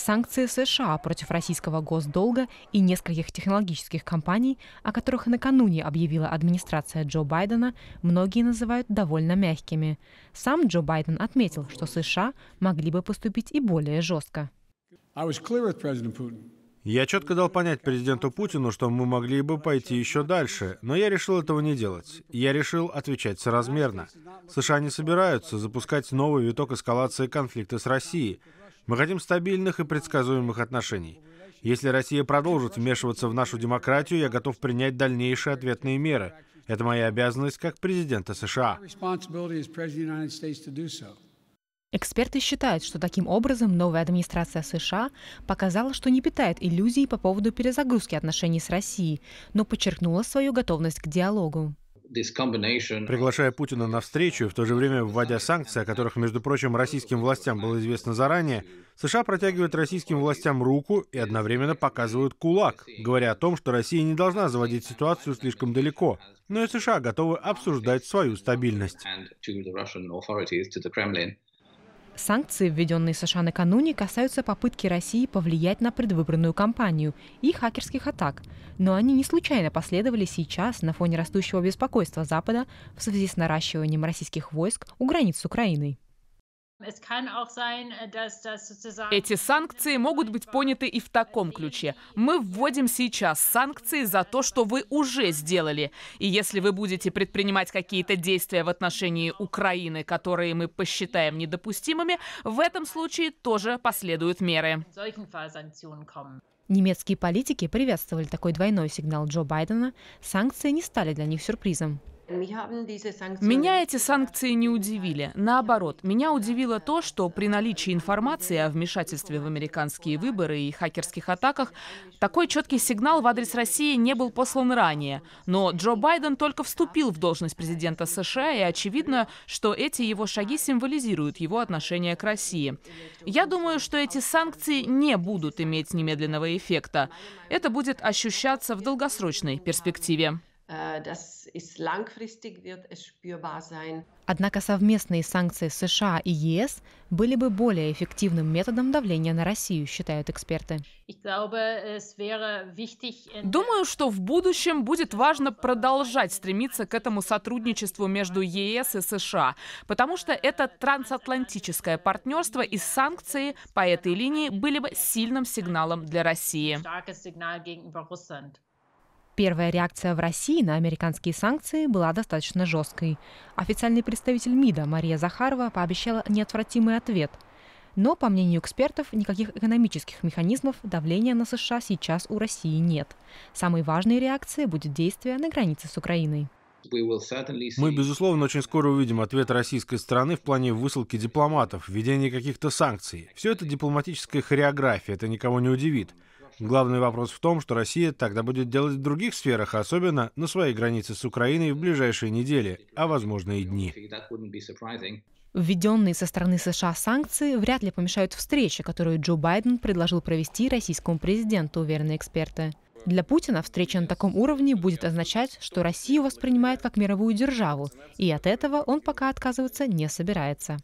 санкции США против российского госдолга и нескольких технологических компаний, о которых накануне объявила администрация Джо Байдена, многие называют довольно мягкими. Сам Джо Байден отметил, что США могли бы поступить и более жестко. Я четко дал понять президенту Путину, что мы могли бы пойти еще дальше, но я решил этого не делать. Я решил отвечать соразмерно. США не собираются запускать новый виток эскалации конфликта с Россией. Мы хотим стабильных и предсказуемых отношений. Если Россия продолжит вмешиваться в нашу демократию, я готов принять дальнейшие ответные меры. Это моя обязанность как президента США. Эксперты считают, что таким образом новая администрация США показала, что не питает иллюзий по поводу перезагрузки отношений с Россией, но подчеркнула свою готовность к диалогу приглашая Путина на встречу и в то же время вводя санкции, о которых, между прочим, российским властям было известно заранее, США протягивают российским властям руку и одновременно показывают кулак, говоря о том, что Россия не должна заводить ситуацию слишком далеко, но и США готовы обсуждать свою стабильность. Санкции, введенные США накануне, касаются попытки России повлиять на предвыборную кампанию и хакерских атак, но они не случайно последовали сейчас на фоне растущего беспокойства Запада в связи с наращиванием российских войск у границ с Украиной. Äh, Эти санкции могут быть поняты и в таком ключе. Мы вводим сейчас санкции за то, что вы уже сделали. И если вы будете предпринимать какие-то действия в отношении Украины, которые мы посчитаем недопустимыми, в этом случае тоже последуют меры. Немецкие политики приветствовали такой двойной сигнал Джо Байдена. Санкции не стали для них сюрпризом. Меня эти санкции не удивили. Наоборот, меня удивило то, что при наличии информации о вмешательстве в американские выборы и хакерских атаках такой четкий сигнал в адрес России не был послан ранее. Но Джо Байден только вступил в должность президента США, и очевидно, что эти его шаги символизируют его отношение к России. Я думаю, что эти санкции не будут иметь немедленного эффекта. Это будет ощущаться в долгосрочной перспективе. Äh, das ist langfristig wird es spürbar sein. Однако совместные санкции США и ЕС были бы более эффективным методом давления на Россию, считают эксперты. Думаю, что в будущем будет важно продолжать стремиться к этому сотрудничеству между ЕС и США, потому что это трансатлантическое партнерство и санкции по этой линии были бы сильным сигналом для России. Первая реакция в России на американские санкции была достаточно жесткой. Официальный представитель МИДа Мария Захарова пообещала неотвратимый ответ. Но, по мнению экспертов, никаких экономических механизмов давления на США сейчас у России нет. Самой важной реакцией будет действие на границе с Украиной. Мы, безусловно, очень скоро увидим ответ российской стороны в плане высылки дипломатов, введения каких-то санкций. Все это дипломатическая хореография, это никого не удивит. Главный вопрос в том, что Россия тогда будет делать в других сферах, особенно на своей границе с Украиной в ближайшие недели, а возможно и дни. Введенные со стороны США санкции вряд ли помешают встрече, которую Джо Байден предложил провести российскому президенту, уверены эксперты. Для Путина встреча на таком уровне будет означать, что Россию воспринимает как мировую державу, и от этого он пока отказываться не собирается.